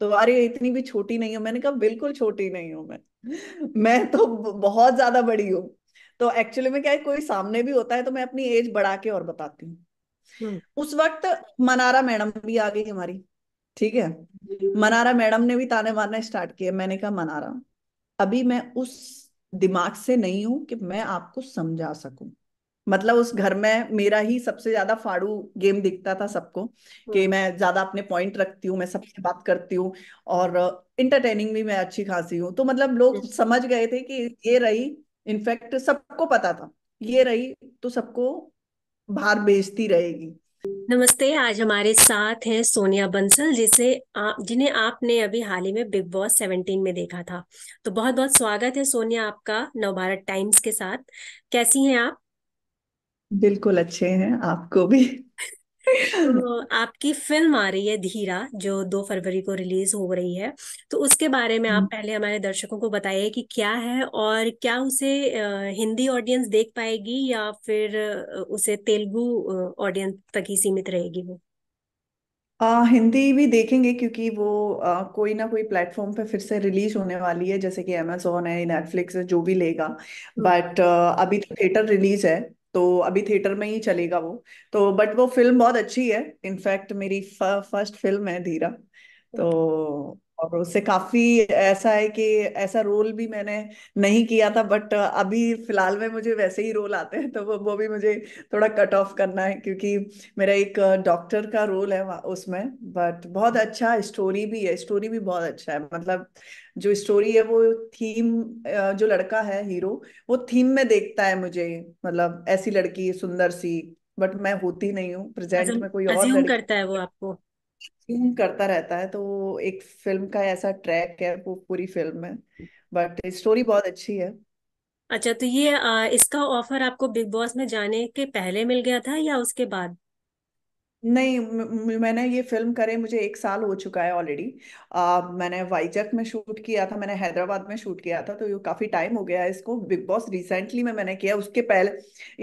तो अरे इतनी भी छोटी नहीं हूँ मैंने कहा बिल्कुल छोटी नहीं हूँ मैं मैं तो बहुत ज्यादा बड़ी हूँ तो एक्चुअली में क्या है कोई सामने भी होता है तो मैं अपनी एज बढ़ा के और बताती हूँ हम्म। उस वक्त मनारा मैडम भी आ गई हमारी ठीक है मनारा मैडम ने भी ताने मारना स्टार्ट किया मैंने कहा मनारा अभी मैं उस दिमाग से नहीं हूं कि मैं आपको समझा सकूं मतलब उस घर में मेरा ही सबसे ज्यादा फाड़ू गेम दिखता था सबको कि हम्म। मैं ज्यादा अपने पॉइंट रखती हूँ मैं सबसे बात करती हूँ और इंटरटेनिंग भी मैं अच्छी खासी हूँ तो मतलब लोग हम्म। समझ गए थे कि ये रही इनफैक्ट सबको पता था ये रही तो सबको बाहर बेचती रहेगी नमस्ते आज हमारे साथ हैं सोनिया बंसल जिसे आप जिन्हें आपने अभी हाल ही में बिग बॉस सेवनटीन में देखा था तो बहुत बहुत स्वागत है सोनिया आपका नवभारत टाइम्स के साथ कैसी हैं आप बिल्कुल अच्छे हैं आपको भी तो आपकी फिल्म आ रही है धीरा जो दो फरवरी को रिलीज हो रही है तो उसके बारे में आप हम्म। पहले हमारे दर्शकों को बताइए कि क्या है और क्या उसे हिंदी ऑडियंस देख पाएगी या फिर उसे तेलुगु ऑडियंस तक ही सीमित रहेगी वो आ, हिंदी भी देखेंगे क्योंकि वो आ, कोई ना कोई प्लेटफॉर्म पे फिर से रिलीज होने वाली है जैसे कि अमेजोन है नेटफ्लिक्स है जो भी लेगा हम्म। बट अभी तो थिएटर रिलीज है तो अभी थिएटर में ही चलेगा वो तो बट वो फिल्म बहुत अच्छी है इनफैक्ट मेरी फर्स्ट फिल्म है धीरा तो और उससे काफी ऐसा है कि ऐसा रोल भी मैंने नहीं किया था बट अभी फिलहाल में मुझे वैसे ही रोल आते हैं तो वो वो भी मुझे थोड़ा कट ऑफ करना है क्योंकि मेरा एक डॉक्टर का रोल है उसमें बट बहुत अच्छा स्टोरी भी है स्टोरी भी बहुत अच्छा है मतलब जो स्टोरी है वो थीम जो लड़का है हीरो वो थीम में देखता है मुझे मतलब ऐसी लड़की सुंदर सी बट मैं होती नहीं हूँ प्रेजेंट में कोई और करता है वो आपको कंज्यूम करता रहता है तो एक फिल्म का ऐसा ट्रैक है वो पूरी फिल्म में बट स्टोरी बहुत अच्छी है अच्छा तो ये आ, इसका ऑफर आपको बिग बॉस में जाने के पहले मिल गया था या उसके बाद नहीं मैंने ये फिल्म करे मुझे एक साल हो चुका है ऑलरेडी मैंने वाइजक में शूट किया था मैंने हैदराबाद में शूट किया था तो ये काफी टाइम हो गया है इसको बिग बॉस रिसेंटली में मैंने किया उसके पहले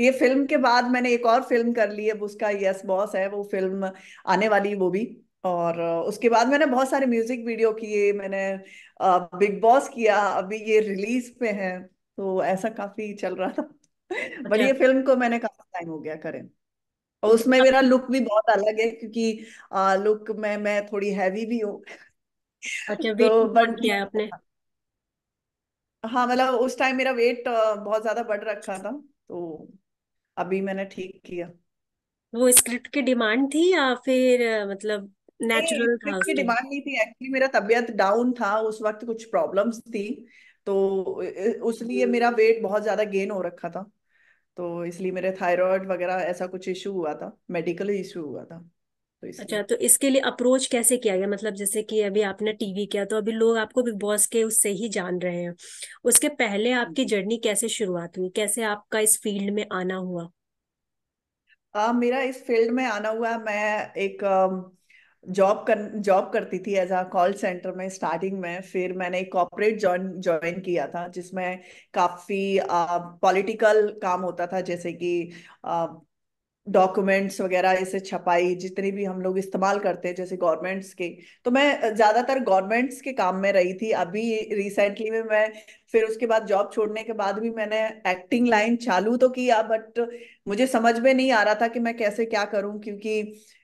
ये फिल्म के बाद मैंने एक और फिल्म कर ली है उसका यस बॉस है वो फिल्म आने वाली वो भी और उसके बाद मैंने बहुत सारे म्यूजिक वीडियो किए मैंने बिग बॉस किया अभी ये रिलीज पे है तो ऐसा काफी चल रहा था बट अच्छा। ये फिल्म को मैंने काफी टाइम हो गया करें और उसमें मेरा लुक भी बहुत अलग है क्योंकि आ, लुक में मैं थोड़ी हैवी भी हूँ अच्छा वेट बट तो किया है आपने हाँ मतलब उस टाइम मेरा वेट बहुत ज्यादा बढ़ रखा था तो अभी मैंने ठीक किया वो स्क्रिप्ट की डिमांड थी या फिर मतलब नेचुरल था उसकी डिमांड नहीं थी एक्चुअली मेरा तबीयत डाउन था उस वक्त कुछ प्रॉब्लम्स थी तो उसलिए हम्म। मेरा वेट बहुत ज्यादा गेन हो रखा था तो इसलिए मेरे थायराइड वगैरह ऐसा कुछ इशू हुआ था मेडिकल इशू हुआ था तो अच्छा तो इसके लिए अप्रोच कैसे किया गया मतलब जैसे कि अभी आपने टीवी किया तो अभी लोग आपको बिग बॉस के उससे ही जान रहे हैं उसके पहले आपकी जर्नी हम्म। कैसे शुरुआत हुई कैसे आपका इस फील्ड में आना हुआ आ, मेरा इस फील्ड में आना हुआ मैं एक आ, जॉब कर जॉब करती थी एज अ कॉल सेंटर में स्टार्टिंग में फिर मैंने एक कॉपरेट जॉइन ज्वाइन किया था जिसमें काफ़ी पॉलिटिकल काम होता था जैसे कि डॉक्यूमेंट्स वगैरह इसे छपाई जितनी भी हम लोग इस्तेमाल करते हैं जैसे गवर्नमेंट्स के तो मैं ज़्यादातर गवर्नमेंट्स के काम में रही थी अभी रिसेंटली में मैं फिर उसके बाद जॉब छोड़ने के बाद भी मैंने एक्टिंग लाइन चालू तो किया बट मुझे समझ में नहीं आ रहा था कि मैं कैसे क्या करूं क्योंकि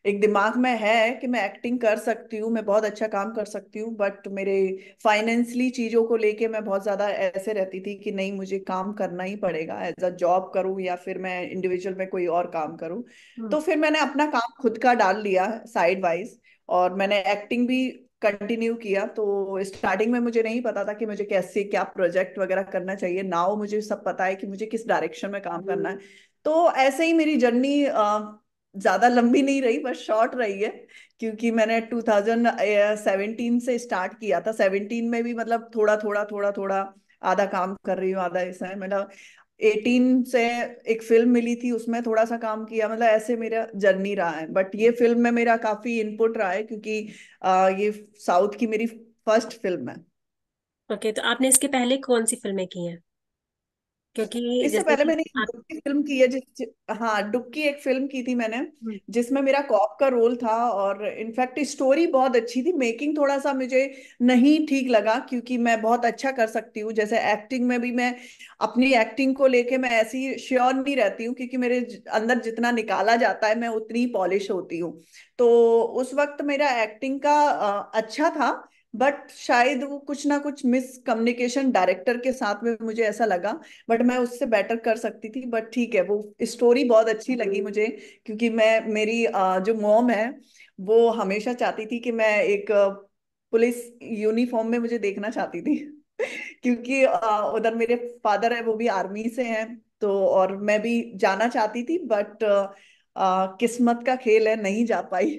एक दिमाग में है कि मैं एक्टिंग कर सकती हूँ मैं बहुत अच्छा काम कर सकती हूँ बट मेरे फाइनेंसली चीज़ों को लेके मैं बहुत ज़्यादा ऐसे रहती थी कि नहीं मुझे काम करना ही पड़ेगा एज अ जॉब करूँ या फिर मैं इंडिविजुअल में कोई और काम करूँ हम्म। तो फिर मैंने अपना काम खुद का डाल लिया साइड वाइज और मैंने एक्टिंग भी कंटिन्यू किया तो स्टार्टिंग में मुझे नहीं पता था कि मुझे कैसे क्या प्रोजेक्ट वगैरह करना चाहिए नाव मुझे सब पता है कि मुझे किस डायरेक्शन में काम करना है हम्म। तो ऐसे ही मेरी जर्नी ज्यादा लंबी नहीं रही बस शॉर्ट रही है क्योंकि मैंने 2017 से स्टार्ट किया था 17 में भी मतलब थोड़ा थोड़ा थोड़ा थोड़ा आधा काम कर रही हूँ आधा ऐसा है मतलब एटीन से एक फिल्म मिली थी उसमें थोड़ा सा काम किया मतलब ऐसे मेरा जर्नी रहा है बट ये फिल्म में मेरा काफी इनपुट रहा है क्योंकि आ, ये साउथ की मेरी फर्स्ट फिल्म है ओके okay, तो आपने इसके पहले कौन सी फिल्में की हैं क्योंकि इससे पहले मैंने डुक्की फिल्म की है जिस हाँ डुक्की एक फिल्म की थी मैंने हम्म। जिसमें मेरा कॉप का रोल था और इनफैक्ट स्टोरी बहुत अच्छी थी मेकिंग थोड़ा सा मुझे नहीं ठीक लगा क्योंकि मैं बहुत अच्छा कर सकती हूँ जैसे एक्टिंग में भी मैं अपनी एक्टिंग को लेके मैं ऐसी श्योर नहीं रहती हूँ क्योंकि मेरे अंदर जितना निकाला जाता है मैं उतनी पॉलिश होती हूँ तो उस वक्त मेरा एक्टिंग का अच्छा था बट शायद वो कुछ ना कुछ मिस कम्युनिकेशन डायरेक्टर के साथ में मुझे ऐसा लगा बट मैं उससे बेटर कर सकती थी बट ठीक है वो स्टोरी बहुत अच्छी लगी हम्म। मुझे क्योंकि मैं मेरी जो मॉम है वो हमेशा चाहती थी कि मैं एक पुलिस यूनिफॉर्म में मुझे देखना चाहती थी क्योंकि उधर मेरे फादर है वो भी आर्मी से हैं तो और मैं भी जाना चाहती थी बट किस्मत का खेल है नहीं जा पाई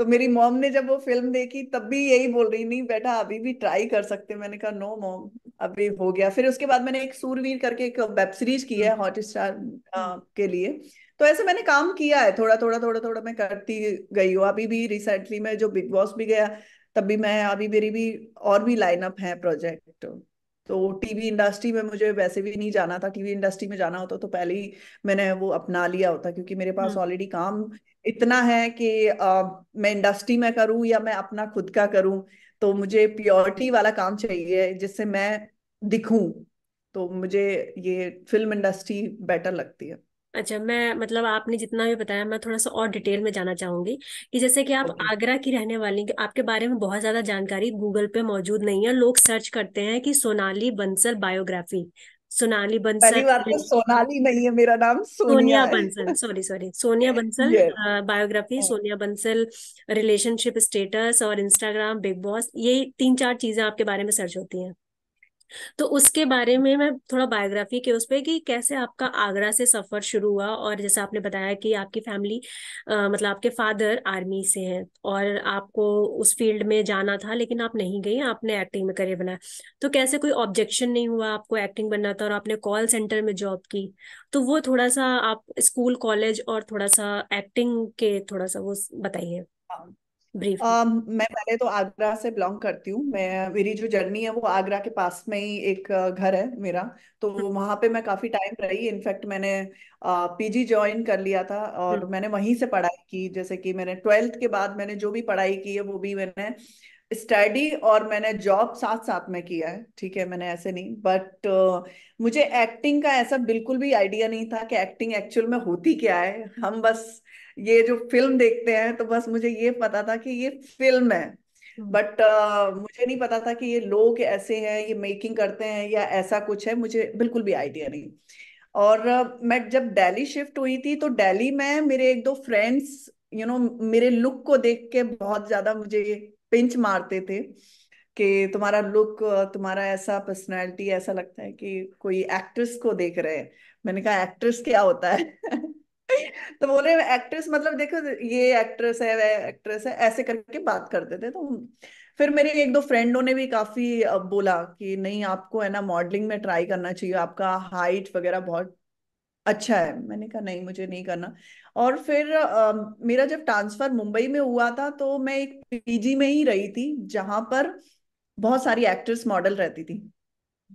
तो मेरी मॉम ने जब वो फिल्म देखी तब भी यही बोल रही नहीं बेटा अभी भी ट्राई कर सकते मैंने कहा नो मॉम अभी हो गया फिर उसके बाद मैंने एक सूरवीर करके एक वेब सीरीज की है हॉट स्टार हम्म। के लिए तो ऐसे मैंने काम किया है थोड़ा थोड़ा थोड़ा थोड़ा मैं करती गई हूँ अभी भी रिसेंटली मैं जो बिग बॉस भी गया तब भी मैं अभी मेरी भी और भी लाइनअप है प्रोजेक्ट तो टीवी इंडस्ट्री में मुझे वैसे भी नहीं जाना था टीवी इंडस्ट्री में जाना होता तो पहले ही मैंने वो अपना लिया होता क्योंकि मेरे पास ऑलरेडी हम्म। काम इतना है कि आ, मैं इंडस्ट्री में करूं या मैं अपना खुद का करूं तो मुझे प्योरिटी वाला काम चाहिए जिससे मैं दिखूं तो मुझे ये फिल्म इंडस्ट्री बेटर लगती है अच्छा मैं मतलब आपने जितना भी बताया मैं थोड़ा सा और डिटेल में जाना चाहूंगी कि जैसे कि आप आगरा की रहने वाली आपके बारे में बहुत ज्यादा जानकारी गूगल पे मौजूद नहीं है लोग सर्च करते हैं कि सोनाली बंसल बायोग्राफी सोनाली बंसल पहली बात तो सोनाली नहीं है मेरा नाम सोनिया बंसल सॉरी सॉरी हाँ। Sonia Bansal biography Sonia Bansal relationship status और इंस्टाग्राम बिग बॉस ये तीन चार चीजें आपके बारे में सर्च होती हैं तो उसके बारे में मैं थोड़ा बायोग्राफी के उस पर कि कैसे आपका आगरा से सफर शुरू हुआ और जैसे आपने बताया कि आपकी फैमिली आ, मतलब आपके फादर आर्मी से हैं और आपको उस फील्ड में जाना था लेकिन आप नहीं गई आपने एक्टिंग में करियर बनाया तो कैसे कोई ऑब्जेक्शन नहीं हुआ आपको एक्टिंग बनना था और आपने कॉल सेंटर में जॉब की तो वो थोड़ा सा आप स्कूल कॉलेज और थोड़ा सा एक्टिंग के थोड़ा सा वो बताइए हाँ, ब्रीफ uh, मैं पहले तो आगरा से बिलोंग करती हूँ मैं मेरी जो जर्नी है वो आगरा के पास में ही एक घर है मेरा तो हम्म। वहां पे मैं काफी टाइम रही इनफैक्ट मैंने पीजी ज्वाइन कर लिया था और हम्म। मैंने वहीं से पढ़ाई की जैसे कि मैंने ट्वेल्थ के बाद मैंने जो भी पढ़ाई की है वो भी मैंने स्टडी और मैंने जॉब साथ साथ में किया है ठीक है मैंने ऐसे नहीं बट uh, मुझे एक्टिंग का ऐसा बिल्कुल भी आइडिया नहीं था कि एक्टिंग एक्चुअल में होती क्या है हम बस ये जो फिल्म देखते हैं तो बस मुझे ये पता था कि ये फिल्म है बट हम्म। uh, मुझे नहीं पता था कि ये लोग ऐसे हैं ये मेकिंग करते हैं या ऐसा कुछ है मुझे बिल्कुल भी आइडिया नहीं और uh, मैं जब दिल्ली शिफ्ट हुई थी तो दिल्ली में मेरे एक दो फ्रेंड्स यू नो मेरे लुक को देख के बहुत ज्यादा मुझे पिंच मारते थे कि तुम्हारा लुक तुम्हारा ऐसा पर्सनैलिटी ऐसा लगता है कि कोई एक्ट्रेस को देख रहे हैं मैंने कहा एक्ट्रेस क्या होता है तो बोले एक्ट्रेस मतलब देखो ये एक्ट्रेस है वह एक्ट्रेस है ऐसे करके बात करते थे तो फिर मेरे एक दो फ्रेंडों ने भी काफी बोला कि नहीं आपको है ना मॉडलिंग में ट्राई करना चाहिए आपका हाइट वगैरह बहुत अच्छा है मैंने कहा नहीं मुझे नहीं करना और फिर आ, मेरा जब ट्रांसफर मुंबई में हुआ था तो मैं एक पीजी में ही रही थी जहां पर बहुत सारी एक्ट्रेस मॉडल रहती थी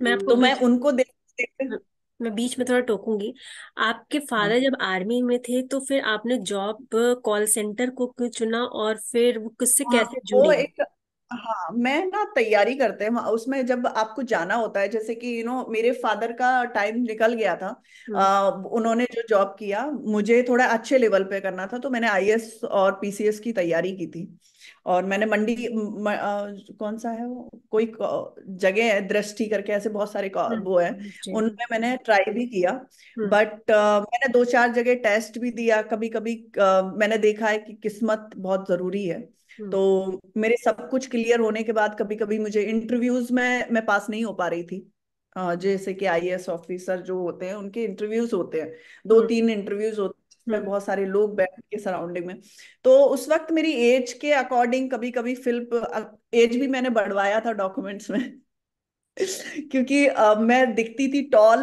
मैं तो मैं उनको देख देख हाँ। मैं बीच में थोड़ा टोकूंगी आपके हम्म। फादर जब आर्मी में थे तो फिर आपने जॉब कॉल सेंटर को क्यों चुना और फिर वो किससे हाँ, कैसे जुड़े एक हाँ मैं ना तैयारी करते हैं उसमें जब आपको जाना होता है जैसे कि यू नो मेरे फादर का टाइम निकल गया था आ, हाँ। उन्होंने जो जॉब किया मुझे थोड़ा अच्छे लेवल पे करना था तो मैंने आईएएस और पीसीएस की तैयारी की थी और मैंने मंडी म, आ, कौन सा है वो कोई जगह है दृष्टि करके ऐसे बहुत सारे हम्म, वो है हम्म, उनमें मैंने ट्राई भी किया बट हम्म। आ, मैंने दो चार जगह टेस्ट भी दिया कभी कभी आ, मैंने देखा है कि किस्मत बहुत जरूरी है तो मेरे सब कुछ क्लियर होने के बाद कभी कभी मुझे इंटरव्यूज में मैं पास नहीं हो पा रही थी जैसे कि आईएएस ऑफिसर जो होते हैं उनके इंटरव्यूज होते हैं दो तीन इंटरव्यूज होते में बहुत सारे लोग बैठ के सराउंडिंग में तो उस वक्त मेरी एज के अकॉर्डिंग कभी कभी फिल्म एज भी मैंने बढ़वाया था डॉक्यूमेंट्स में क्योंकि uh, मैं दिखती थी टॉल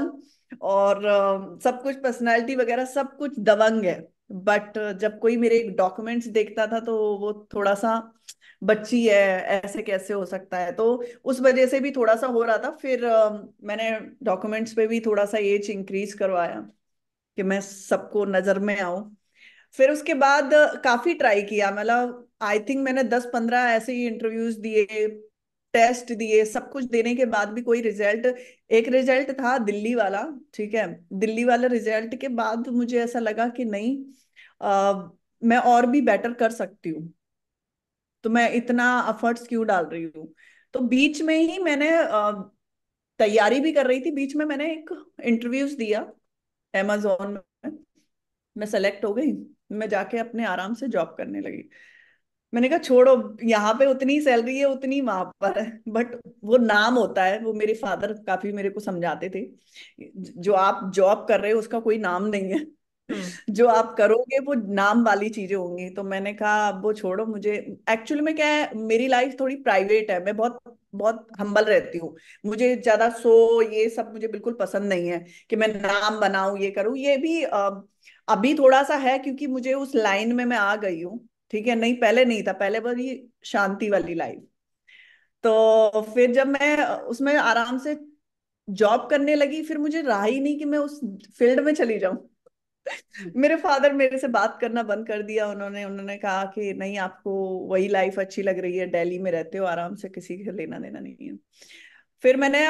और uh, सब कुछ पर्सनालिटी वगैरह सब कुछ दबंग है बट uh, जब कोई मेरे डॉक्यूमेंट्स देखता था तो वो थोड़ा सा बच्ची है ऐसे कैसे हो सकता है तो उस वजह से भी थोड़ा सा हो रहा था फिर uh, मैंने डॉक्यूमेंट्स पे भी थोड़ा सा एज इंक्रीज करवाया कि मैं सबको नजर में आऊं फिर उसके बाद काफी ट्राई किया मतलब आई थिंक मैंने दस पंद्रह ऐसे ही इंटरव्यूज दिए टेस्ट दिए सब कुछ देने के बाद भी कोई रिजल्ट एक रिजल्ट था दिल्ली वाला ठीक है दिल्ली वाला रिजल्ट के बाद मुझे ऐसा लगा कि नहीं आ, मैं और भी बेटर कर सकती हूँ तो मैं इतना अफर्ट्स क्यों डाल रही हूँ तो बीच में ही मैंने तैयारी भी कर रही थी बीच में मैंने एक इंटरव्यूज दिया एमेजोन में मैं सेलेक्ट हो गई मैं जाके अपने आराम से जॉब करने लगी मैंने कहा छोड़ो यहाँ पे उतनी सैलरी है उतनी वहां पर है बट वो नाम होता है वो मेरे फादर काफी मेरे को समझाते थे जो आप जॉब कर रहे हो उसका कोई नाम नहीं है हम्म। जो आप करोगे वो नाम वाली चीजें होंगी तो मैंने कहा अब वो छोड़ो मुझे एक्चुअली में क्या है मेरी लाइफ थोड़ी प्राइवेट है मैं बहुत बहुत हम्बल रहती हूँ मुझे ज्यादा सो ये सब मुझे बिल्कुल पसंद नहीं है कि मैं नाम बनाऊं ये करूँ ये भी अभी थोड़ा सा है क्योंकि मुझे उस लाइन में मैं आ गई हूँ ठीक है नहीं पहले नहीं था पहले ये शांति वाली लाइफ तो फिर जब मैं उसमें आराम से जॉब करने लगी फिर मुझे रहा ही नहीं कि मैं उस फील्ड में चली जाऊं मेरे फादर मेरे से बात करना बंद कर दिया उन्होंने उन्होंने कहा कि नहीं आपको वही लाइफ अच्छी लग रही है दिल्ली में रहते हो आराम से किसी से लेना देना नहीं है फिर मैंने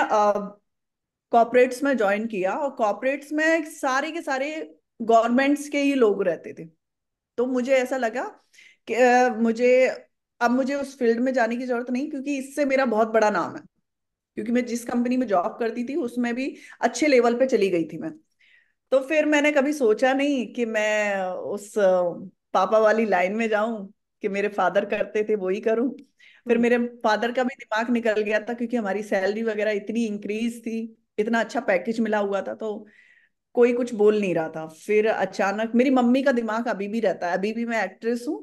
कॉपरेट्स में ज्वाइन किया और कॉपरेट्स में सारे के सारे गवर्नमेंट्स के ही लोग रहते थे तो मुझे ऐसा लगा कि मुझे अब मुझे उस फील्ड में जाने की जरूरत नहीं क्योंकि इससे मेरा बहुत बड़ा नाम है क्योंकि मैं जिस कंपनी में जॉब करती थी उसमें भी अच्छे लेवल पे चली गई थी मैं तो फिर मैंने कभी सोचा नहीं कि मैं उस पापा वाली लाइन में जाऊं कि मेरे फादर करते थे वो ही करूं फिर हम्म। मेरे फादर का भी दिमाग निकल गया था क्योंकि हमारी सैलरी वगैरह इतनी इंक्रीज थी इतना अच्छा पैकेज मिला हुआ था तो कोई कुछ बोल नहीं रहा था फिर अचानक मेरी मम्मी का दिमाग अभी भी रहता है अभी भी मैं एक्ट्रेस हूँ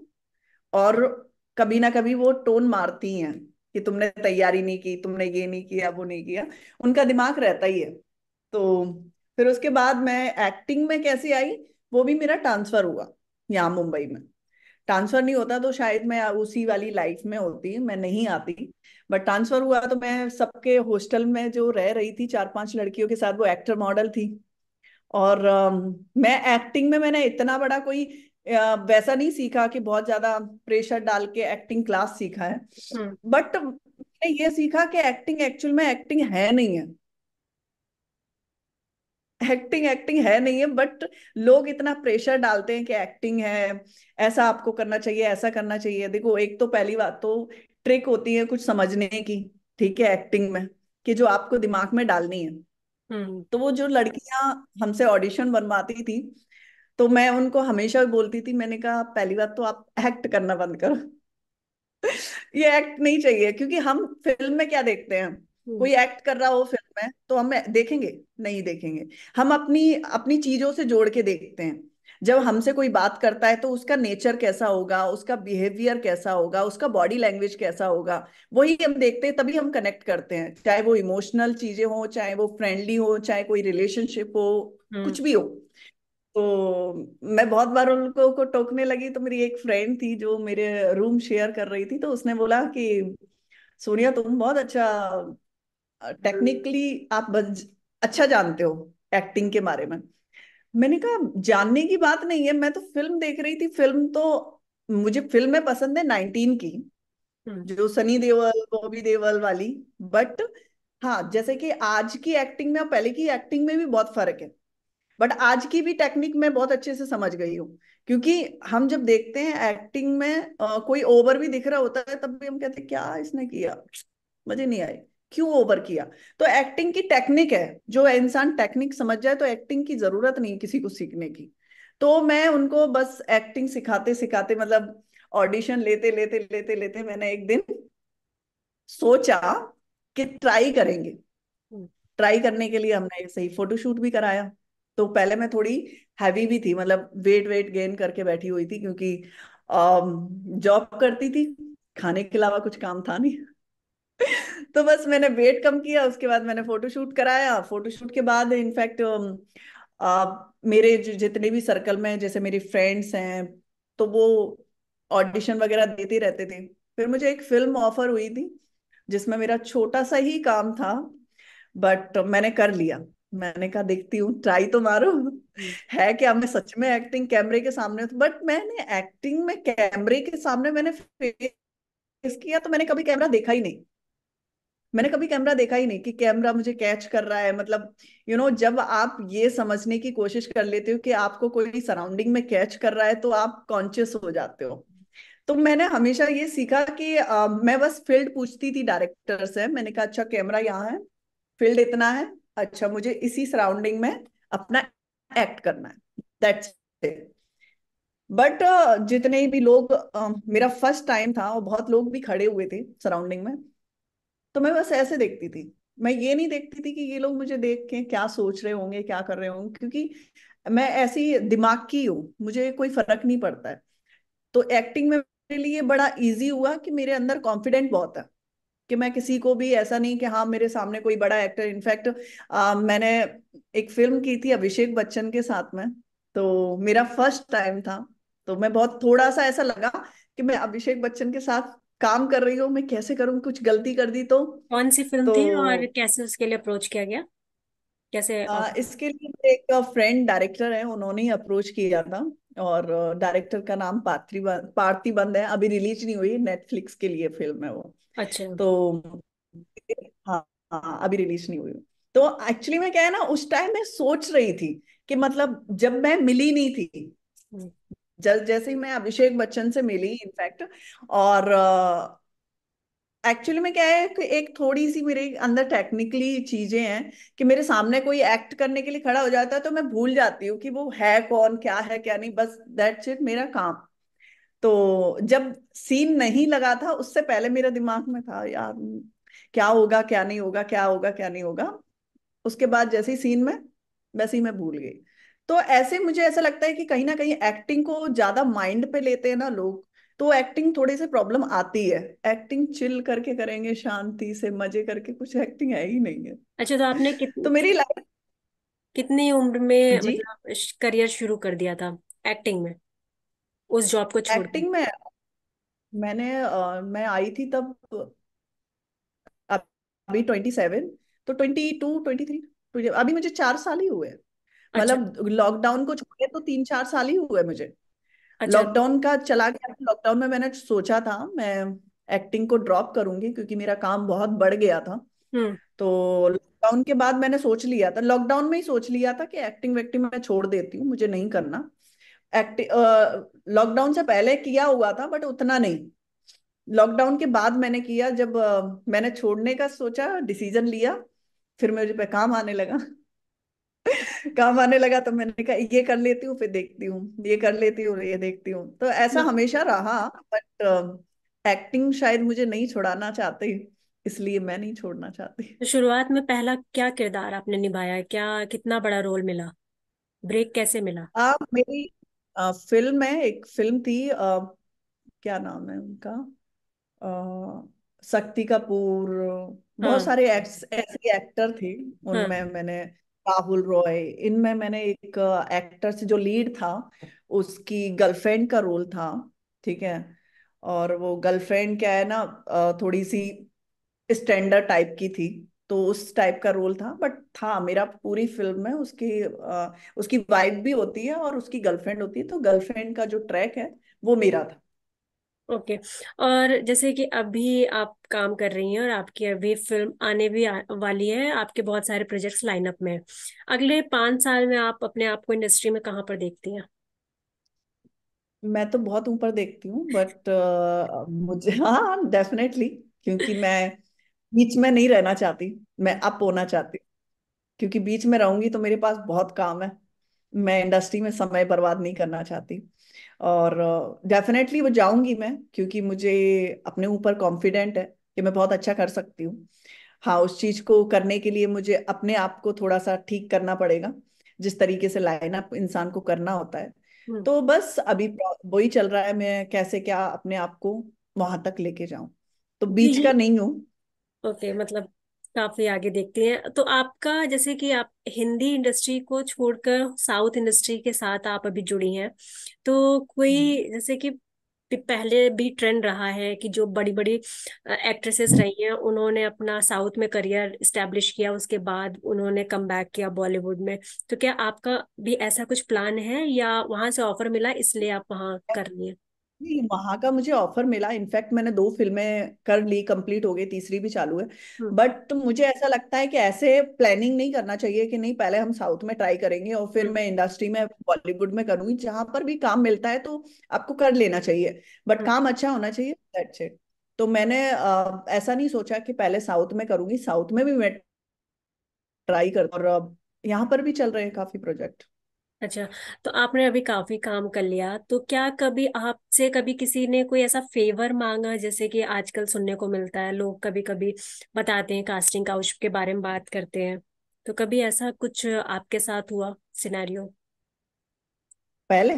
और कभी ना कभी वो टोन मारती हैं कि तुमने तैयारी नहीं की तुमने ये नहीं किया वो नहीं किया उनका दिमाग रहता ही है तो फिर उसके बाद मैं एक्टिंग में कैसे आई वो भी मेरा ट्रांसफर हुआ यहाँ मुंबई में ट्रांसफर नहीं होता तो शायद मैं उसी वाली लाइफ में होती मैं नहीं आती बट ट्रांसफर हुआ तो मैं सबके हॉस्टल में जो रह रही थी चार पांच लड़कियों के साथ वो एक्टर मॉडल थी और आ, मैं एक्टिंग में मैंने इतना बड़ा कोई वैसा नहीं सीखा कि बहुत ज्यादा प्रेशर डाल के एक्टिंग क्लास सीखा है बट हम्म। मैंने ये सीखा कि एक्टिंग एक्चुअल में एक्टिंग है नहीं है एक्टिंग एक्टिंग है नहीं है बट लोग इतना प्रेशर डालते हैं कि एक्टिंग है ऐसा आपको करना चाहिए ऐसा करना चाहिए देखो एक तो पहली बात तो ट्रिक होती है कुछ समझने की ठीक है एक्टिंग में कि जो आपको दिमाग में डालनी है हम्म। तो वो जो लड़कियां हमसे ऑडिशन बनवाती थी तो मैं उनको हमेशा बोलती थी मैंने कहा पहली बात तो आप एक्ट करना बंद करो ये एक्ट नहीं चाहिए क्योंकि हम फिल्म में क्या देखते हैं हम्म। कोई एक्ट कर रहा हो फिल्म है तो हम देखेंगे नहीं देखेंगे हम अपनी अपनी चीजों से जोड़ के देखते हैं जब हमसे कोई बात करता है तो उसका नेचर कैसा होगा उसका बिहेवियर कैसा होगा उसका बॉडी लैंग्वेज कैसा होगा वही हम देखते हैं तभी हम कनेक्ट करते हैं चाहे वो इमोशनल चीजें हो चाहे वो फ्रेंडली हो चाहे कोई रिलेशनशिप हो हम्म। कुछ भी हो तो मैं बहुत बार उनको को टोकने लगी तो मेरी एक फ्रेंड थी जो मेरे रूम शेयर कर रही थी तो उसने बोला कि सोनिया तुम बहुत अच्छा टेक्निकली हम्म। आप अच्छा जानते हो एक्टिंग के बारे में मैंने कहा जानने की बात नहीं है मैं तो फिल्म देख रही थी फिल्म तो मुझे फिल्म में पसंद है नाइनटीन की हम्म। जो सनी देवल बॉबी देवल वाली बट हाँ जैसे कि आज की एक्टिंग में और पहले की एक्टिंग में भी बहुत फर्क है बट आज की भी टेक्निक मैं बहुत अच्छे से समझ गई हूँ क्योंकि हम जब देखते हैं एक्टिंग में आ, कोई ओवर भी दिख रहा होता है तब भी हम कहते हैं क्या इसने किया मजे नहीं आए क्यों ओवर किया तो एक्टिंग की टेक्निक है जो इंसान टेक्निक समझ जाए तो एक्टिंग की जरूरत नहीं किसी को सीखने की तो मैं उनको बस एक्टिंग सिखाते सिखाते मतलब ऑडिशन लेते लेते लेते लेते मैंने एक दिन सोचा कि ट्राई करेंगे ट्राई हम्म। करने के लिए हमने सही फोटोशूट भी कराया तो पहले मैं थोड़ी हैवी भी थी मतलब वेट वेट गेन करके बैठी हुई थी क्योंकि जॉब करती थी खाने के अलावा कुछ काम था नहीं तो बस मैंने वेट कम किया उसके बाद मैंने फोटोशूट कराया फोटोशूट के बाद इनफैक्ट um, मेरे जितने भी सर्कल में जैसे मेरी फ्रेंड्स हैं तो वो ऑडिशन वगैरह देते रहते थे फिर मुझे एक फिल्म ऑफर हुई थी जिसमें मेरा छोटा सा ही काम था बट मैंने कर लिया मैंने कहा देखती हूँ ट्राई तो मारो है क्या मैं सच में एक्टिंग कैमरे के सामने बट मैंने एक्टिंग में कैमरे के सामने मैंने फेस किया तो मैंने कभी कैमरा देखा ही नहीं मैंने कभी कैमरा देखा ही नहीं कि कैमरा मुझे कैच कर रहा है मतलब यू you नो know, जब आप ये समझने की कोशिश कर लेते हो कि आपको कोई सराउंडिंग में कैच कर रहा है तो आप कॉन्शियस हो जाते हो तो मैंने हमेशा ये सीखा कि आ, मैं बस फील्ड पूछती थी डायरेक्टर से मैंने कहा अच्छा कैमरा यहाँ है फील्ड इतना है अच्छा मुझे इसी सराउंडिंग में अपना एक्ट करना है दैट्स इट बट जितने भी लोग uh, मेरा फर्स्ट टाइम था और बहुत लोग भी खड़े हुए थे सराउंडिंग में तो मैं बस ऐसे देखती थी मैं ये नहीं देखती थी कि ये लोग मुझे देख के क्या सोच रहे होंगे क्या कर रहे होंगे क्योंकि मैं ऐसी दिमाग की हूँ मुझे कोई फर्क नहीं पड़ता है तो एक्टिंग में मेरे लिए बड़ा इजी हुआ कि मेरे अंदर कॉन्फिडेंट बहुत है कि मैं किसी को भी ऐसा नहीं कि हाँ मेरे सामने कोई बड़ा एक्टर इनफैक्ट मैंने एक फिल्म की थी अभिषेक बच्चन के साथ में तो मेरा फर्स्ट टाइम था तो मैं बहुत थोड़ा सा ऐसा लगा कि मैं अभिषेक बच्चन के साथ काम कर रही हूँ मैं कैसे करूँ कुछ गलती कर दी तो कौन सी फिल्म तो, थी और कैसे उसके लिए अप्रोच किया गया कैसे आ, इसके लिए एक फ्रेंड डायरेक्टर है उन्होंने ही अप्रोच किया था और डायरेक्टर का नाम पार्थी पार्थी बंद है अभी रिलीज नहीं हुई नेटफ्लिक्स के लिए फिल्म है वो अच्छा तो हाँ हाँ अभी रिलीज नहीं हुई तो एक्चुअली मैं क्या है ना उस टाइम मैं सोच रही थी कि मतलब जब मैं मिली नहीं थी हम्म। जैसे ही मैं अभिषेक बच्चन से मिली इनफैक्ट और एक्चुअली में क्या है कि एक थोड़ी सी मेरे अंदर टेक्निकली चीजें हैं कि मेरे सामने कोई एक्ट करने के लिए खड़ा हो जाता है तो मैं भूल जाती हूँ कि वो है कौन क्या है क्या नहीं बस दैट्स इट मेरा काम तो जब सीन नहीं लगा था उससे पहले मेरा दिमाग में था यार क्या होगा क्या नहीं होगा क्या होगा क्या नहीं होगा उसके बाद जैसे ही सीन में वैसे ही मैं भूल गई तो ऐसे मुझे ऐसा लगता है कि कहीं ना कहीं एक्टिंग को ज्यादा माइंड पे लेते हैं ना लोग तो एक्टिंग थोड़ी सी प्रॉब्लम आती है एक्टिंग चिल करके करेंगे शांति से मजे करके कुछ एक्टिंग है ही नहीं है अच्छा तो आपने कितनी तो मेरी लाइफ कितनी उम्र में जी? मतलब करियर शुरू कर दिया था एक्टिंग में उस जॉब को छोड़ एक्टिंग में मैंने आ, मैं आई थी तब अभी ट्वेंटी सेवन तो ट्वेंटी टू ट्वेंटी थ्री अभी मुझे चार साल ही हुए हैं अच्छा। मतलब लॉकडाउन को छोड़े तो तीन चार साल ही हुए मुझे अच्छा। लॉकडाउन का चला गया लॉकडाउन तो में मैंने सोचा था मैं एक्टिंग को ड्रॉप करूंगी क्योंकि मेरा काम बहुत बढ़ गया था हम्म। तो लॉकडाउन के बाद मैंने सोच लिया था लॉकडाउन में ही सोच लिया था कि एक्टिंग वैक्टिंग मैं छोड़ देती हूँ मुझे नहीं करना एक्टिंग लॉकडाउन से पहले किया हुआ था बट उतना नहीं लॉकडाउन के बाद मैंने किया जब uh, मैंने छोड़ने का सोचा डिसीजन लिया फिर मेरे पे काम आने लगा काम आने लगा तो मैंने कहा ये कर लेती हूँ फिर देखती हूँ ये कर लेती हूँ ये देखती हूँ तो ऐसा हम्म। हमेशा रहा बट एक्टिंग शायद मुझे नहीं छोड़ाना चाहती इसलिए मैं नहीं छोड़ना चाहती तो शुरुआत में पहला क्या किरदार आपने निभाया क्या कितना बड़ा रोल मिला ब्रेक कैसे मिला आप मेरी आ, फिल्म है एक फिल्म थी आ, क्या नाम है उनका शक्ति कपूर हाँ. बहुत सारे ऐसे एक्टर थे हाँ। उनमें हाँ. मैंने राहुल रॉय इनमें मैंने एक एक्टर से जो लीड था उसकी गर्लफ्रेंड का रोल था ठीक है और वो गर्लफ्रेंड क्या है ना थोड़ी सी स्टैंडर्ड टाइप की थी तो उस टाइप का रोल था बट था मेरा पूरी फिल्म में उसकी आ, उसकी वाइफ भी होती है और उसकी गर्लफ्रेंड होती है तो गर्लफ्रेंड का जो ट्रैक है वो मेरा था ओके और जैसे कि अभी आप काम कर रही हैं और आपकी अभी फिल्म आने भी आ, वाली है आपके बहुत सारे प्रोजेक्ट्स लाइनअप में है अगले पांच साल में आप अपने आप को इंडस्ट्री में कहाँ पर देखती हैं मैं तो बहुत ऊपर देखती हूँ बट uh, मुझे हाँ डेफिनेटली क्योंकि मैं बीच में नहीं रहना चाहती मैं अप होना चाहती क्योंकि बीच में रहूंगी तो मेरे पास बहुत काम है मैं इंडस्ट्री में समय बर्बाद नहीं करना चाहती और डेफिनेटली वो जाऊंगी मैं क्योंकि मुझे अपने ऊपर कॉन्फिडेंट है कि मैं बहुत अच्छा कर सकती हूँ हाँ उस चीज को करने के लिए मुझे अपने आप को थोड़ा सा ठीक करना पड़ेगा जिस तरीके से लाइन अप इंसान को करना होता है हम्म। तो बस अभी तो वही चल रहा है मैं कैसे क्या अपने आप को वहां तक लेके जाऊं तो बीच का नहीं हूँ ओके okay, मतलब काफी आगे देखती हैं तो आपका जैसे कि आप हिंदी इंडस्ट्री को छोड़कर साउथ इंडस्ट्री के साथ आप अभी जुड़ी हैं तो कोई हम्म। जैसे कि पहले भी ट्रेंड रहा है कि जो बड़ी बड़ी एक्ट्रेसेस रही हैं उन्होंने अपना साउथ में करियर इस्टेब्लिश किया उसके बाद उन्होंने कम बैक किया बॉलीवुड में तो क्या आपका भी ऐसा कुछ प्लान है या वहां से ऑफर मिला इसलिए आप वहां कर लिए हैं नहीं वहां का मुझे ऑफर मिला इनफैक्ट मैंने दो फिल्में कर ली कंप्लीट हो गई तीसरी भी चालू है हाँ। बट तो मुझे ऐसा लगता है कि ऐसे प्लानिंग नहीं करना चाहिए कि नहीं पहले हम साउथ में ट्राई करेंगे और फिर हाँ। मैं इंडस्ट्री में बॉलीवुड में करूंगी जहां पर भी काम मिलता है तो आपको कर लेना चाहिए बट हाँ। काम अच्छा होना चाहिए दैट्स इट तो मैंने आ, ऐसा नहीं सोचा कि पहले साउथ में करूंगी साउथ में भी मैं ट्राई कर और यहाँ पर भी चल रहे हैं काफी प्रोजेक्ट अच्छा तो आपने अभी काफी काम कर लिया तो क्या कभी आपसे कभी किसी ने कोई ऐसा फेवर मांगा जैसे कि आजकल सुनने को मिलता है लोग कभी कभी बताते हैं कास्टिंग काउच के बारे में बात करते हैं तो कभी ऐसा कुछ आपके साथ हुआ सिनेरियो पहले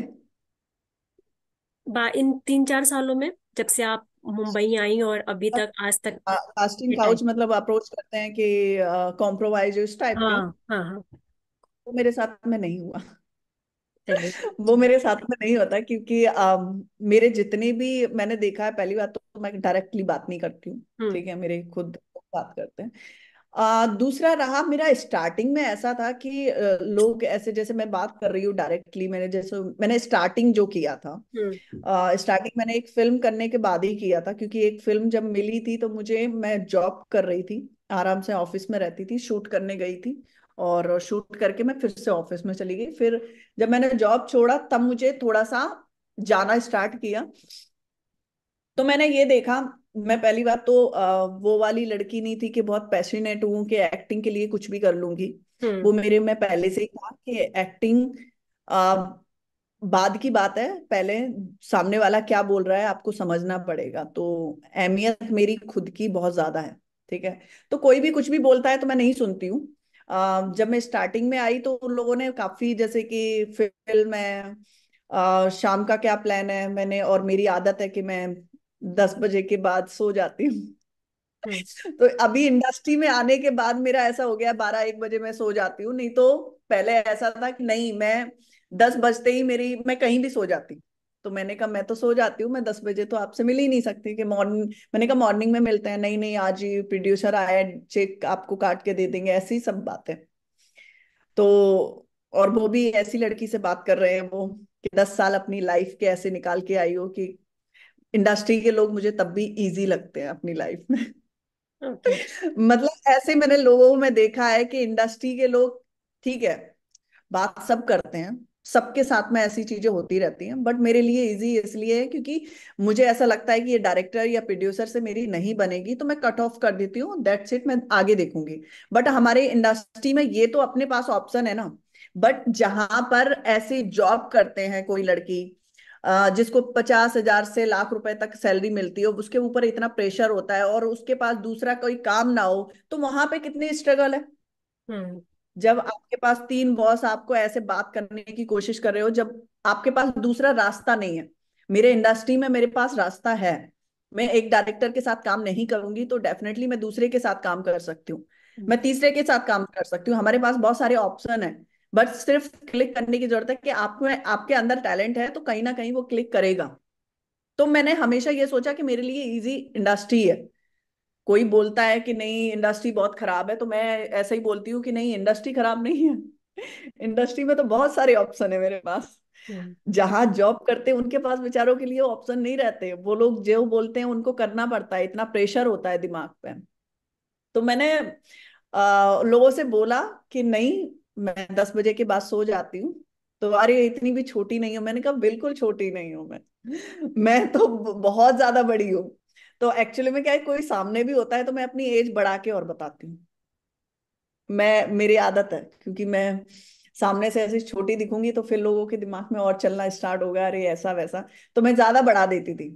बा इन तीन चार सालों में जब से आप मुंबई आई और अभी तक आज तक कास्टिंग काउच मतलब अप्रोच करते हैं कि कॉम्प्रोमाइज इस टाइप का हाँ हाँ हाँ वो मेरे साथ में नहीं हुआ वो मेरे साथ में नहीं होता क्योंकि आ, मेरे जितने भी मैंने देखा है पहली बात तो मैं डायरेक्टली बात नहीं करती हूँ हम्म। ठीक है मेरे खुद बात करते हैं आ, दूसरा रहा मेरा स्टार्टिंग में ऐसा था कि लोग ऐसे जैसे मैं बात कर रही हूँ डायरेक्टली मैंने जैसे मैंने स्टार्टिंग जो किया था आ, हम्म। स्टार्टिंग मैंने एक फिल्म करने के बाद ही किया था क्योंकि एक फिल्म जब मिली थी तो मुझे मैं जॉब कर रही थी आराम से ऑफिस में रहती थी शूट करने गई थी और शूट करके मैं फिर से ऑफिस में चली गई फिर जब मैंने जॉब छोड़ा तब मुझे थोड़ा सा जाना स्टार्ट किया तो मैंने ये देखा मैं पहली बात तो वो वाली लड़की नहीं थी कि बहुत पैशनेट हूँ कि एक्टिंग के लिए कुछ भी कर लूंगी हम्म। वो मेरे में पहले से ही था कि एक्टिंग आ, बाद की बात है पहले सामने वाला क्या बोल रहा है आपको समझना पड़ेगा तो अहमियत मेरी खुद की बहुत ज्यादा है ठीक है तो कोई भी कुछ भी बोलता है तो मैं नहीं सुनती हूँ जब मैं स्टार्टिंग में आई तो उन लोगों ने काफी जैसे कि फिल्म है शाम का क्या प्लान है मैंने और मेरी आदत है कि मैं दस बजे के बाद सो जाती हूँ हम्म। तो अभी इंडस्ट्री में आने के बाद मेरा ऐसा हो गया बारह एक बजे मैं सो जाती हूँ नहीं तो पहले ऐसा था कि नहीं मैं दस बजते ही मेरी मैं कहीं भी सो जाती तो मैंने कहा मैं तो सो जाती हूँ मैं दस बजे तो आपसे मिल ही नहीं सकती कि मॉर्निंग मैंने कहा मॉर्निंग में मिलते हैं नहीं नहीं आज ही प्रोड्यूसर आया चेक आपको काट के दे देंगे ऐसी सब बातें तो और वो भी ऐसी लड़की से बात कर रहे हैं वो कि दस साल अपनी लाइफ के ऐसे निकाल के आई हो कि इंडस्ट्री के लोग मुझे तब भी इजी लगते हैं अपनी लाइफ में मतलब ऐसे मैंने लोगों में देखा है कि इंडस्ट्री के लोग ठीक है बात सब करते हैं सबके साथ में ऐसी चीजें होती रहती हैं बट मेरे लिए इजी इसलिए है क्योंकि मुझे ऐसा लगता है कि ये डायरेक्टर या प्रोड्यूसर से मेरी नहीं बनेगी तो मैं कट ऑफ कर देती हूँ दैट्स इट मैं आगे देखूंगी बट हमारे इंडस्ट्री में ये तो अपने पास ऑप्शन है ना बट जहां पर ऐसी जॉब करते हैं कोई लड़की जिसको पचास हजार से लाख रुपए तक सैलरी मिलती है उसके ऊपर इतना प्रेशर होता है और उसके पास दूसरा कोई काम ना हो तो वहां पे कितनी स्ट्रगल है हम्म। जब आपके पास तीन बॉस आपको ऐसे बात करने की कोशिश कर रहे हो जब आपके पास दूसरा रास्ता नहीं है मेरे इंडस्ट्री में मेरे पास रास्ता है मैं एक डायरेक्टर के साथ काम नहीं करूंगी तो डेफिनेटली मैं दूसरे के साथ काम कर सकती हूँ मैं तीसरे के साथ काम कर सकती हूँ हमारे पास बहुत सारे ऑप्शन है बट सिर्फ क्लिक करने की जरूरत है कि आपको आपके अंदर टैलेंट है तो कहीं ना कहीं वो क्लिक करेगा तो मैंने हमेशा ये सोचा कि मेरे लिए इजी इंडस्ट्री है कोई बोलता है कि नहीं इंडस्ट्री बहुत खराब है तो मैं ऐसा ही बोलती हूँ कि नहीं इंडस्ट्री खराब नहीं है इंडस्ट्री में तो बहुत सारे ऑप्शन है मेरे पास हम्म। जहाँ जॉब करते उनके पास बेचारों के लिए ऑप्शन नहीं रहते वो लोग जो बोलते हैं उनको करना पड़ता है इतना प्रेशर होता है दिमाग पे तो मैंने आ, लोगों से बोला कि नहीं मैं दस बजे के बाद सो जाती हूँ तो अरे इतनी भी छोटी नहीं हूँ मैंने कहा बिल्कुल छोटी नहीं हूँ मैं मैं तो बहुत ज्यादा बड़ी हूँ तो एक्चुअली में क्या है कोई सामने भी होता है तो मैं अपनी एज बढ़ा के और बताती हूँ मैं मेरी आदत है क्योंकि मैं सामने से ऐसी छोटी दिखूंगी तो फिर लोगों के दिमाग में और चलना स्टार्ट होगा अरे ऐसा वैसा तो मैं ज्यादा बढ़ा देती थी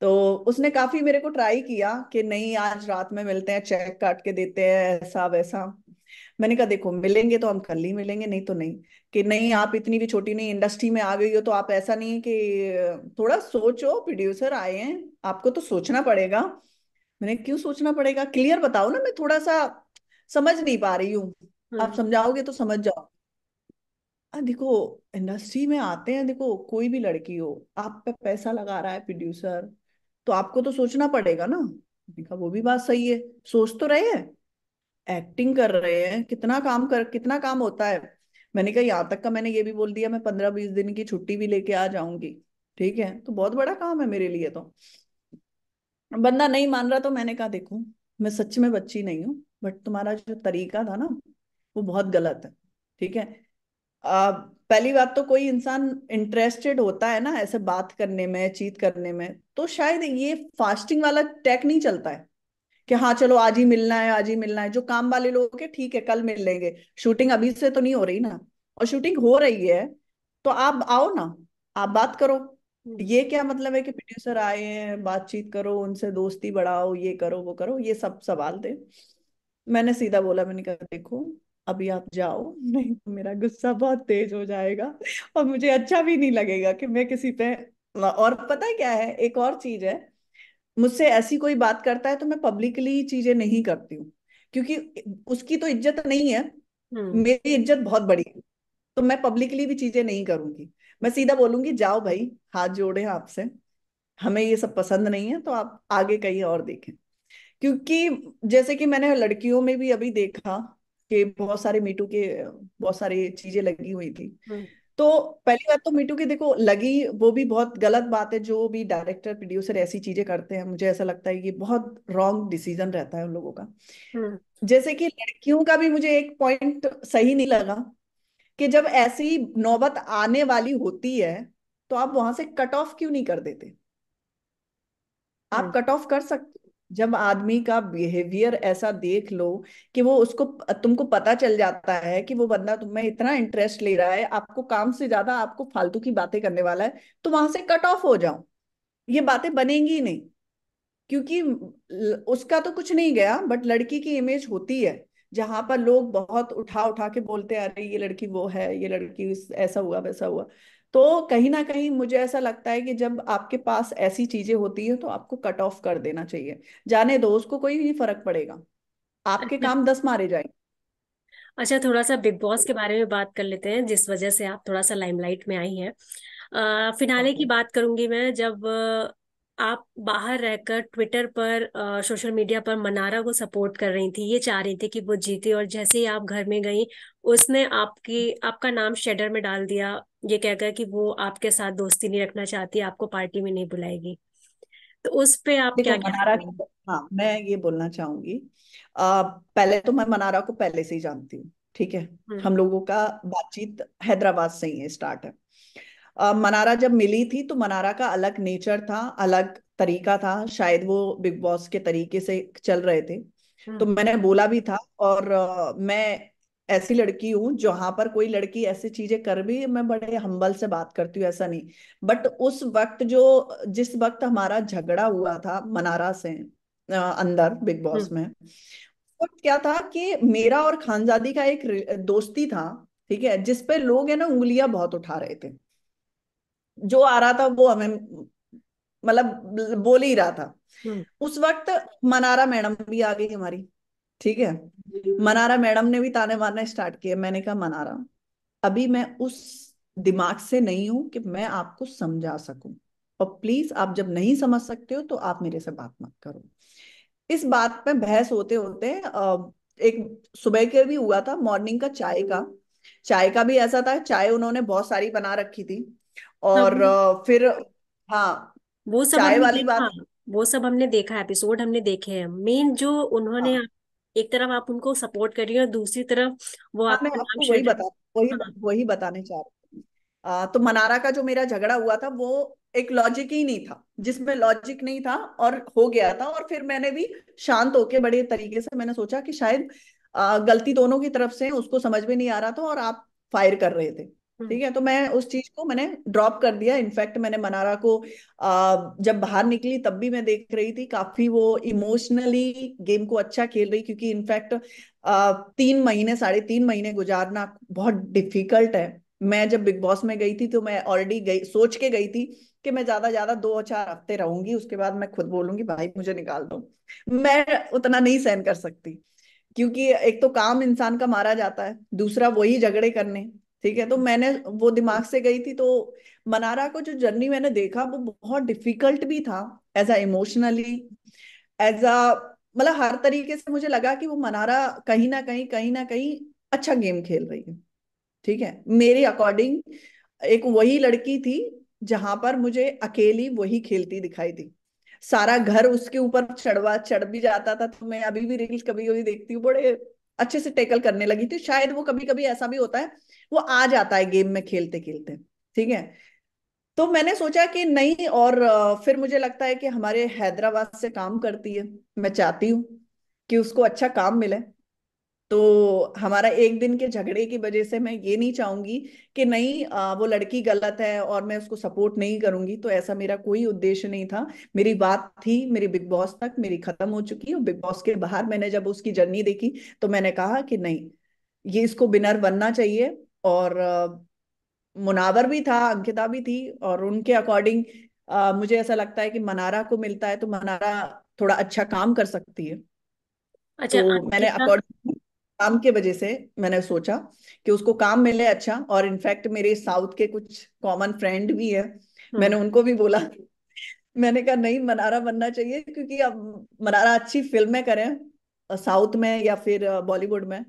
तो उसने काफी मेरे को ट्राई किया कि नहीं आज रात में मिलते हैं चेक काट के देते हैं ऐसा वैसा मैंने कहा देखो मिलेंगे तो हम कल ही मिलेंगे नहीं तो नहीं कि नहीं आप इतनी भी छोटी नहीं इंडस्ट्री में आ गई हो तो आप ऐसा नहीं है कि थोड़ा सोचो प्रोड्यूसर आए हैं आपको तो सोचना पड़ेगा मैंने क्यों सोचना पड़ेगा क्लियर बताओ ना मैं थोड़ा सा समझ नहीं पा रही हूँ आप हम्म। समझाओगे तो समझ जाओ देखो इंडस्ट्री में आते हैं देखो कोई भी लड़की हो आप पे पैसा लगा रहा है प्रोड्यूसर तो आपको तो सोचना पड़ेगा ना वो भी बात सही है सोच तो रहे हैं एक्टिंग कर रहे हैं कितना काम कर कितना काम होता है मैंने कहा यहाँ तक का मैंने ये भी बोल दिया मैं पंद्रह बीस दिन की छुट्टी भी लेके आ जाऊंगी ठीक है तो बहुत बड़ा काम है मेरे लिए तो बंदा नहीं मान रहा तो मैंने कहा देखो मैं सच में बच्ची नहीं हूँ बट तुम्हारा जो तरीका था ना वो बहुत गलत है ठीक है आ, पहली बात तो कोई इंसान इंटरेस्टेड होता है ना ऐसे बात करने में चीत करने में तो शायद ये फास्टिंग वाला टेक नहीं चलता है कि हाँ चलो आज ही मिलना है आज ही मिलना है जो काम वाले लोग के ठीक है कल मिल लेंगे शूटिंग अभी से तो नहीं हो रही ना और शूटिंग हो रही है तो आप आओ ना आप बात करो हम्म। ये क्या मतलब है कि प्रोड्यूसर आए हैं बातचीत करो उनसे दोस्ती बढ़ाओ ये करो वो करो ये सब सवाल थे मैंने सीधा बोला मैंने कहा देखो अभी आप जाओ नहीं तो मेरा गुस्सा बहुत तेज हो जाएगा और मुझे अच्छा भी नहीं लगेगा कि मैं किसी पे और पता है क्या है एक और चीज है मुझसे ऐसी कोई बात करता है तो मैं पब्लिकली चीजें नहीं करती हूँ क्योंकि उसकी तो इज्जत नहीं है हम्म। मेरी इज्जत बहुत बड़ी है तो मैं पब्लिकली भी चीजें नहीं करूंगी मैं सीधा बोलूंगी जाओ भाई हाथ जोड़े आपसे हमें ये सब पसंद नहीं है तो आप आगे कहीं और देखें क्योंकि जैसे कि मैंने लड़कियों में भी अभी देखा कि बहुत सारे मीटू के बहुत सारी चीजें लगी हुई थी हम्म। तो पहली बात तो मीटू की देखो लगी वो भी बहुत गलत बात है जो भी डायरेक्टर प्रोड्यूसर ऐसी चीजें करते हैं मुझे ऐसा लगता है कि बहुत रॉन्ग डिसीजन रहता है उन लोगों का हम्म। जैसे कि लड़कियों का भी मुझे एक पॉइंट सही नहीं लगा कि जब ऐसी नौबत आने वाली होती है तो आप वहां से कट ऑफ क्यों नहीं कर देते आप कट हम्म। ऑफ कर सकते जब आदमी का बिहेवियर ऐसा देख लो कि वो उसको तुमको पता चल जाता है कि वो बंदा तुम्हें इतना इंटरेस्ट ले रहा है आपको काम से ज्यादा आपको फालतू की बातें करने वाला है तो वहां से कट ऑफ हो जाओ ये बातें बनेंगी नहीं क्योंकि उसका तो कुछ नहीं गया बट लड़की की इमेज होती है जहां पर लोग बहुत उठा उठा के बोलते हैं अरे ये लड़की वो है ये लड़की ऐसा हुआ वैसा हुआ तो कहीं ना कहीं मुझे ऐसा लगता है कि जब आपके पास ऐसी चीजें होती है तो आपको कट ऑफ कर देना चाहिए जाने दो उसको कोई नहीं फर्क पड़ेगा आपके काम दस मारे जाएंगे अच्छा थोड़ा सा बिग बॉस के बारे में बात कर लेते हैं जिस वजह से आप थोड़ा सा लाइमलाइट में आई हैं फिनाले की बात करूंगी मैं जब आप बाहर रहकर ट्विटर पर सोशल मीडिया पर मनारा को सपोर्ट कर रही थी ये चाह रही थी कि वो जीते और जैसे ही आप घर में गई उसने आपकी आपका नाम शेडर में डाल दिया ये कहकर कि वो आपके साथ दोस्ती नहीं रखना चाहती आपको पार्टी में नहीं बुलाएगी तो उस पे आप क्या मनारा हाँ मैं ये बोलना चाहूंगी आ, पहले तो मैं मनारा को पहले से ही जानती हूँ ठीक है हम्म। हम लोगों का बातचीत हैदराबाद से ही है स्टार्ट है मनारा जब मिली थी तो मनारा का अलग नेचर था अलग तरीका था शायद वो बिग बॉस के तरीके से चल रहे थे तो हम्म। मैंने बोला भी था और मैं ऐसी लड़की हूँ जहां पर कोई लड़की ऐसी चीजें कर भी मैं बड़े हम्बल से बात करती हूँ ऐसा नहीं बट उस वक्त जो जिस वक्त हमारा झगड़ा हुआ था मनारा से अंदर बिग बॉस हम्म। में वक्त क्या था कि मेरा और खानजादी का एक दोस्ती था ठीक है जिसपे लोग है ना उंगलियां बहुत उठा रहे थे जो आ रहा था वो हमें मतलब बोल ही रहा था हम्म। उस वक्त मनारा मैडम भी आ गई हमारी ठीक है मनारा मैडम ने भी ताने मारना स्टार्ट किया मैंने कहा मनारा अभी मैं उस दिमाग से नहीं हूं कि मैं आपको समझा सकूं और प्लीज आप जब नहीं समझ सकते हो तो आप मेरे से बात मत करो इस बात पे बहस होते होते एक सुबह के भी हुआ था मॉर्निंग का चाय का चाय का भी ऐसा था चाय उन्होंने बहुत सारी बना रखी थी और फिर हाँ वो सब चाय हमने वाली देखा बात वो सब हमने देखा एपिसोड हमने देखे हैं मेन जो उन्होंने हाँ, एक तरफ आप उनको सपोर्ट कर रही हो और दूसरी तरफ वो आप हाँ, मैं नाम आपको वही बता वही हाँ वही बताने चाह रही हूँ तो मनारा का जो मेरा झगड़ा हुआ था वो एक लॉजिक ही नहीं था जिसमें लॉजिक नहीं था और हो गया था और फिर मैंने भी शांत होके बड़े तरीके से मैंने सोचा कि शायद आ, गलती दोनों की तरफ से उसको समझ में नहीं आ रहा था और आप फायर कर रहे थे ठीक हम्म। है तो मैं उस चीज को मैंने ड्रॉप कर दिया इनफैक्ट मैंने मनारा को आ, जब बाहर निकली तब भी मैं देख रही थी काफी वो इमोशनली गेम को अच्छा खेल रही क्योंकि इनफैक्ट तीन महीने साढ़े तीन महीने गुजारना बहुत डिफिकल्ट है मैं जब बिग बॉस में गई थी तो मैं ऑलरेडी गई सोच के गई थी कि मैं ज्यादा ज्यादा दो चार हफ्ते रहूंगी उसके बाद मैं खुद बोलूंगी भाई मुझे निकाल दो मैं उतना नहीं सहन कर सकती क्योंकि एक तो काम इंसान का मारा जाता है दूसरा वही झगड़े करने ठीक है तो मैंने वो दिमाग से गई थी तो मनारा को जो जर्नी मैंने देखा वो बहुत डिफिकल्ट भी था as a emotionally as a मतलब हर तरीके से मुझे लगा कि वो मनारा कहीं ना कहीं कहीं ना कहीं अच्छा गेम खेल रही है ठीक है मेरे अकॉर्डिंग एक वही लड़की थी जहां पर मुझे अकेली वही खेलती दिखाई थी सारा घर उसके ऊपर चढ़वा चढ़ भी जाता था तो मैं अभी भी रील कभी कभी देखती हूँ बड़े अच्छे से टेकल करने लगी थी शायद वो कभी कभी ऐसा भी होता है वो आ जाता है गेम में खेलते खेलते ठीक है तो मैंने सोचा कि नहीं और फिर मुझे लगता है कि हमारे हैदराबाद से काम करती है मैं चाहती हूँ कि उसको अच्छा काम मिले तो हमारा एक दिन के झगड़े की वजह से मैं ये नहीं चाहूंगी कि नहीं आ, वो लड़की गलत है और मैं उसको सपोर्ट नहीं करूंगी तो ऐसा मेरा कोई उद्देश्य नहीं था मेरी बात थी मेरी बिग बॉस तक मेरी खत्म हो चुकी और बिग बॉस के बाहर मैंने जब उसकी जर्नी देखी तो मैंने कहा कि नहीं ये इसको बिनर बनना चाहिए और मुनावर भी था अंकिता भी थी और उनके अकॉर्डिंग मुझे ऐसा लगता है कि मनारा को मिलता है तो मनारा थोड़ा अच्छा काम कर सकती है अच्छा तो मैंने अकॉर्डिंग काम के वजह से मैंने सोचा कि उसको काम मिले अच्छा और इनफैक्ट मेरे साउथ के कुछ कॉमन फ्रेंड भी है हाँ। मैंने उनको भी बोला मैंने कहा नहीं मनारा बनना चाहिए क्योंकि अब मनारा अच्छी फिल्में करें साउथ में या फिर बॉलीवुड में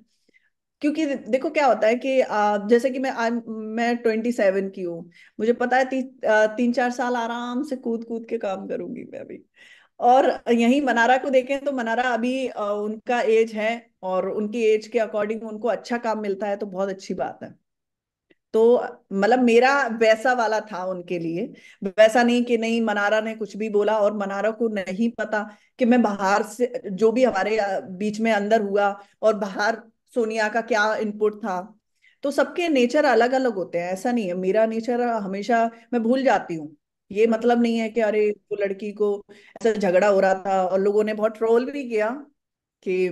क्योंकि देखो क्या होता है कि जैसे कि मैं आ, मैं ट्वेंटी सेवन की हूँ मुझे पता है ती, तीन चार साल आराम से कूद कूद के काम करूंगी मैं अभी और यही मनारा को देखें तो मनारा अभी उनका एज है और उनकी एज के अकॉर्डिंग उनको अच्छा काम मिलता है तो बहुत अच्छी बात है तो मतलब मेरा वैसा वाला था उनके लिए वैसा नहीं कि नहीं मनारा ने कुछ भी बोला और मनारा को नहीं पता कि मैं बाहर से जो भी हमारे बीच में अंदर हुआ और बाहर सोनिया का क्या इनपुट था तो सबके नेचर अलग अलग होते हैं ऐसा नहीं है मेरा नेचर हमेशा मैं भूल जाती हूँ ये मतलब नहीं है कि अरे वो लड़की को ऐसा झगड़ा हो रहा था और लोगों ने बहुत ट्रोल भी किया कि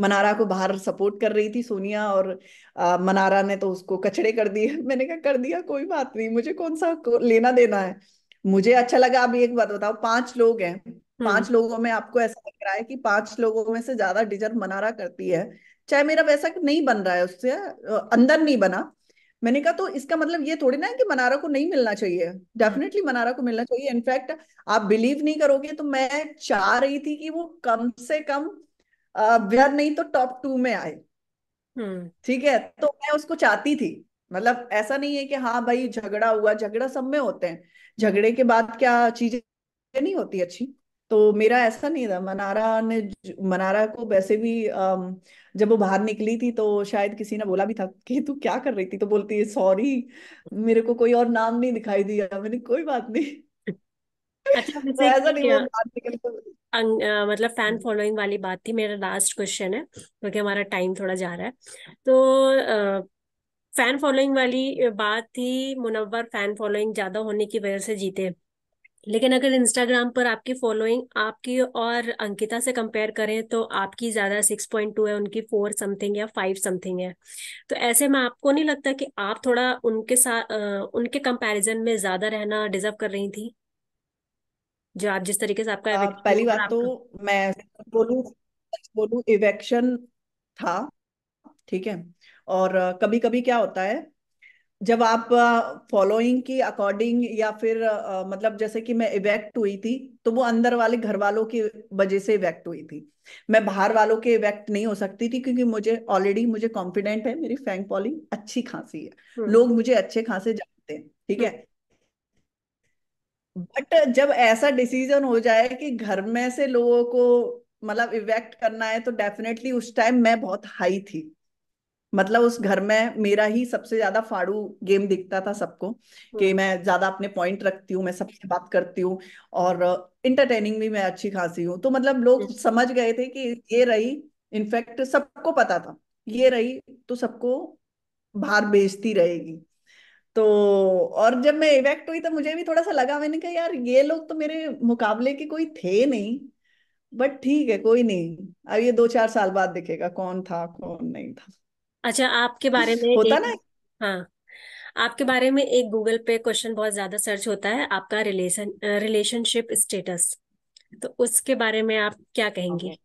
मनारा को बाहर सपोर्ट कर रही थी सोनिया और आ, मनारा ने तो उसको कचड़े कर दिए मैंने कहा कर दिया कोई बात नहीं मुझे कौन सा लेना देना है मुझे अच्छा लगा अभी एक बात बताओ पांच लोग हैं पांच हम्म। लोगों में आपको ऐसा लग रहा है कि पांच लोगों में से ज्यादा डिजर्व मनारा करती है चाहे मेरा वैसा नहीं बन रहा है उससे अंदर नहीं बना मैंने कहा तो इसका मतलब ये थोड़ी ना है कि मनारा को नहीं मिलना चाहिए डेफिनेटली हाँ। मनारा को मिलना चाहिए इनफैक्ट आप बिलीव नहीं करोगे तो मैं चाह रही थी कि वो कम से कम व्यर नहीं तो टॉप टू में आए हम्म। ठीक है तो मैं उसको चाहती थी मतलब ऐसा नहीं है कि हाँ भाई झगड़ा हुआ झगड़ा सब में होते हैं झगड़े के बाद क्या चीजें नहीं होती अच्छी तो मेरा ऐसा नहीं था मनारा ने मनारा को वैसे भी जब वो बाहर निकली थी तो शायद किसी ने बोला भी था कि तू क्या कर रही थी तो बोलती है सॉरी मेरे को कोई और नाम नहीं दिखाई दिया मैंने कोई बात नहीं अच्छा तो ऐसा नहीं बाहर निकल तो अं, मतलब फैन फॉलोइंग हम्म। वाली बात थी मेरा लास्ट क्वेश्चन है क्योंकि हमारा टाइम थोड़ा जा रहा है तो फैन फॉलोइंग वाली बात थी मुनव्वर फैन फॉलोइंग ज्यादा होने की वजह से जीते लेकिन अगर इंस्टाग्राम पर आपकी फॉलोइंग आपकी और अंकिता से कंपेयर करें तो आपकी ज़्यादा सिक्स पॉइंट टू है उनकी फोर समथिंग या फाइव समथिंग है तो ऐसे में आपको नहीं लगता कि आप थोड़ा उनके साथ उनके कंपैरिजन में ज़्यादा रहना डिजर्व कर रही थी जो आप जिस तरीके से आपका आ, पहली बात तो मैं बोलू बोलू इवेक्शन था ठीक है और कभी कभी क्या होता है जब आप फॉलोइंग की अकॉर्डिंग या फिर आ, मतलब जैसे कि मैं इवेक्ट हुई थी तो वो अंदर वाले घर वालों की वजह से इवेक्ट हुई थी मैं बाहर वालों के इवेक्ट नहीं हो सकती थी क्योंकि मुझे ऑलरेडी मुझे कॉन्फिडेंट है मेरी फैंक पॉलिंग अच्छी खांसी है हम्म। लोग मुझे अच्छे खासे जानते हैं ठीक है बट जब ऐसा डिसीजन हो जाए कि घर में से लोगों को मतलब इवेक्ट करना है तो डेफिनेटली उस टाइम मैं बहुत हाई थी मतलब उस घर में मेरा ही सबसे ज्यादा फाड़ू गेम दिखता था सबको कि हाँ। मैं ज्यादा अपने पॉइंट रखती हूँ मैं सबसे बात करती हूँ और इंटरटेनिंग भी मैं अच्छी खासी हूँ तो मतलब लोग हम्म। समझ गए थे कि ये रही इनफैक्ट सबको पता था ये रही तो सबको बाहर बेचती रहेगी तो और जब मैं इवेक्ट हुई तो मुझे भी थोड़ा सा लगा मैंने कहा यार ये लोग तो मेरे मुकाबले के कोई थे नहीं बट ठीक है कोई नहीं अब ये दो चार साल बाद दिखेगा कौन था कौन नहीं था अच्छा आपके बारे में होता ना हाँ आपके बारे में एक गूगल पे क्वेश्चन बहुत ज्यादा सर्च होता है आपका रिलेशन रिलेशनशिप स्टेटस तो उसके बारे में आप क्या कहेंगे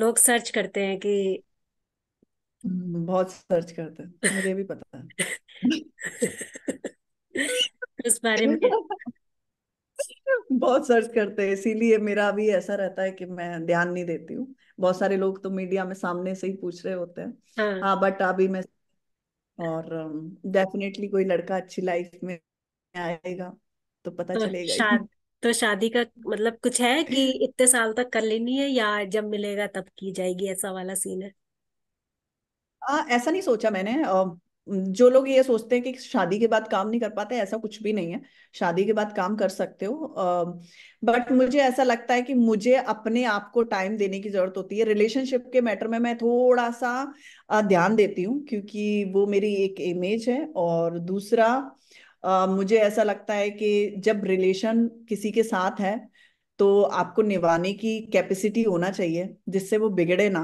लोग सर्च करते हैं कि हम्म, बहुत सर्च करते हैं मुझे भी पता है उस बारे में बहुत सर्च करते हैं इसीलिए मेरा भी ऐसा रहता है कि मैं ध्यान नहीं देती हूँ बहुत सारे लोग तो मीडिया में सामने से ही पूछ रहे होते हैं हाँ, हाँ बट अभी मैं और डेफिनेटली कोई लड़का अच्छी लाइफ में आएगा तो पता तो चलेगा शाद, तो शादी का मतलब कुछ है कि इतने साल तक कर लेनी है या जब मिलेगा तब की जाएगी ऐसा वाला सीन है आ, हाँ, ऐसा नहीं सोचा मैंने जो लोग ये सोचते हैं कि शादी के बाद काम नहीं कर पाते ऐसा कुछ भी नहीं है शादी के बाद काम कर सकते हो बट मुझे ऐसा लगता है कि मुझे अपने आप को टाइम देने की जरूरत होती है रिलेशनशिप के मैटर में मैं थोड़ा सा ध्यान देती हूँ क्योंकि वो मेरी एक इमेज है और दूसरा Uh, मुझे ऐसा लगता है कि जब रिलेशन किसी के साथ है तो आपको निभाने की कैपेसिटी होना चाहिए जिससे वो बिगड़े ना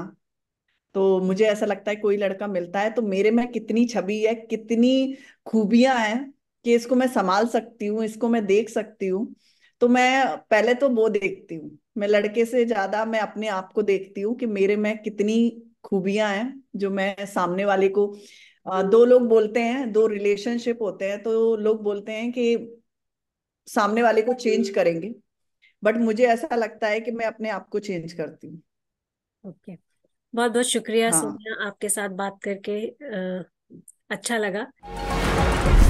तो मुझे ऐसा लगता है कोई लड़का मिलता है तो मेरे में कितनी छवि है कितनी खूबियां हैं कि इसको मैं संभाल सकती हूँ इसको मैं देख सकती हूँ तो मैं पहले तो वो देखती हूँ मैं लड़के से ज्यादा मैं अपने आप को देखती हूँ कि मेरे में कितनी खूबियां हैं जो मैं सामने वाले को दो लोग बोलते हैं दो रिलेशनशिप होते हैं तो लोग बोलते हैं कि सामने वाले को चेंज करेंगे बट मुझे ऐसा लगता है कि मैं अपने आप को चेंज करती हूँ ओके okay. बहुत बहुत शुक्रिया हाँ। सुनिया आपके साथ बात करके अच्छा लगा